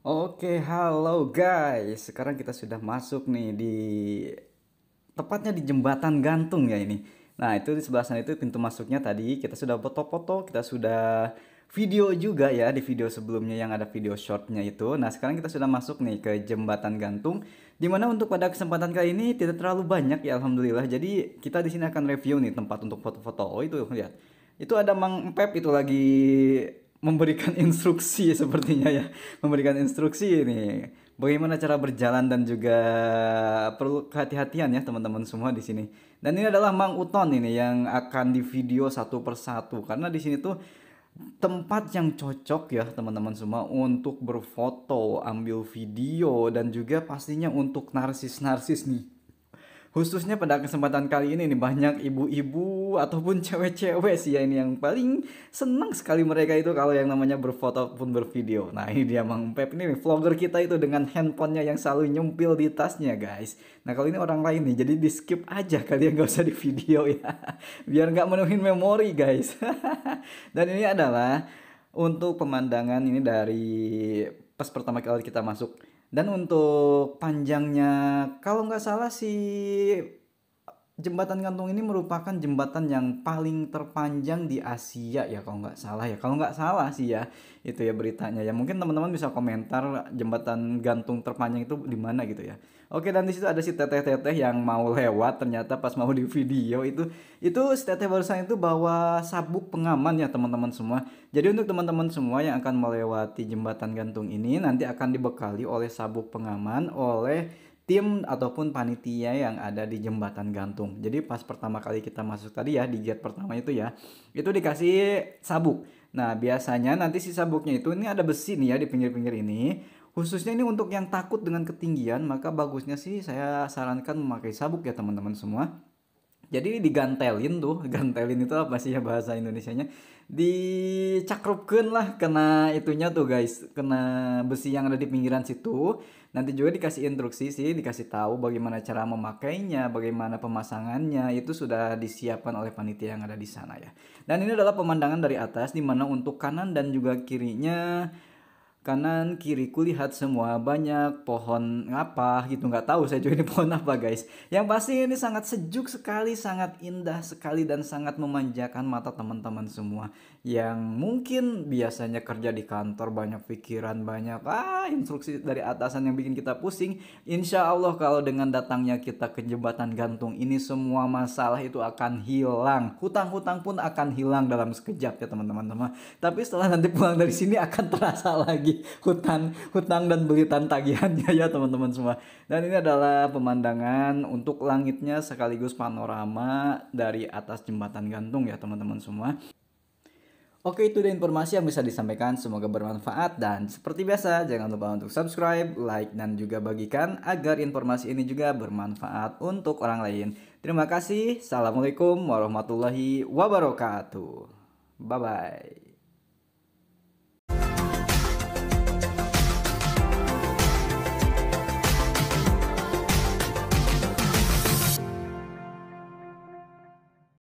Oke, halo guys. Sekarang kita sudah masuk nih di tepatnya di jembatan gantung ya ini. Nah, itu di sebelah sana itu pintu masuknya tadi kita sudah foto-foto, kita sudah video juga ya di video sebelumnya yang ada video shortnya itu. Nah, sekarang kita sudah masuk nih ke jembatan gantung dimana untuk pada kesempatan kali ini tidak terlalu banyak ya alhamdulillah. Jadi, kita di sini akan review nih tempat untuk foto-foto. Oh, itu lihat. Itu ada Mang Pep itu lagi memberikan instruksi sepertinya ya memberikan instruksi ini bagaimana cara berjalan dan juga perlu kehati-hatian ya teman-teman semua di sini dan ini adalah Mang Uton ini yang akan di video satu persatu karena di sini tuh tempat yang cocok ya teman-teman semua untuk berfoto ambil video dan juga pastinya untuk narsis-narsis nih khususnya pada kesempatan kali ini nih banyak ibu-ibu ataupun cewek-cewek sih ya ini yang paling senang sekali mereka itu kalau yang namanya berfoto pun bervideo. Nah ini dia Mang Pep ini nih vlogger kita itu dengan handphonenya yang selalu nyempil di tasnya guys. Nah kalau ini orang lain nih jadi di skip aja kalian ya, gak usah di video ya biar nggak menuhin memori guys. Dan ini adalah untuk pemandangan ini dari pas pertama kali kita masuk. Dan untuk panjangnya, kalau nggak salah sih jembatan gantung ini merupakan jembatan yang paling terpanjang di Asia ya kalau nggak salah ya kalau nggak salah sih ya itu ya beritanya ya mungkin teman-teman bisa komentar jembatan gantung terpanjang itu di mana gitu ya oke dan di situ ada si teteh teteh yang mau lewat ternyata pas mau di video itu itu si teteh barusan itu bawa sabuk pengaman ya teman-teman semua jadi untuk teman-teman semua yang akan melewati jembatan gantung ini nanti akan dibekali oleh sabuk pengaman oleh tim ataupun panitia yang ada di jembatan gantung. Jadi pas pertama kali kita masuk tadi ya di gate pertama itu ya, itu dikasih sabuk. Nah biasanya nanti si sabuknya itu ini ada besi nih ya di pinggir-pinggir ini. Khususnya ini untuk yang takut dengan ketinggian, maka bagusnya sih saya sarankan memakai sabuk ya teman-teman semua jadi digantelin tuh gantelin itu apa sih ya bahasa Indonesianya dicakrupkan lah kena itunya tuh guys kena besi yang ada di pinggiran situ nanti juga dikasih instruksi sih dikasih tahu bagaimana cara memakainya bagaimana pemasangannya itu sudah disiapkan oleh panitia yang ada di sana ya dan ini adalah pemandangan dari atas dimana untuk kanan dan juga kirinya kanan kiri kulihat semua banyak pohon apa gitu nggak tahu saya juga ini pohon apa guys yang pasti ini sangat sejuk sekali sangat indah sekali dan sangat memanjakan mata teman-teman semua yang mungkin biasanya kerja di kantor banyak pikiran banyak ah instruksi dari atasan yang bikin kita pusing insya Allah kalau dengan datangnya kita ke jembatan gantung ini semua masalah itu akan hilang hutang-hutang pun akan hilang dalam sekejap ya teman-teman tapi setelah nanti pulang dari sini akan terasa lagi lagi hutang hutang dan belitan tagihannya ya teman-teman semua dan ini adalah pemandangan untuk langitnya sekaligus panorama dari atas jembatan gantung ya teman-teman semua Oke itu dia informasi yang bisa disampaikan semoga bermanfaat dan seperti biasa jangan lupa untuk subscribe, like dan juga bagikan agar informasi ini juga bermanfaat untuk orang lain. Terima kasih. Assalamualaikum warahmatullahi wabarakatuh. Bye bye.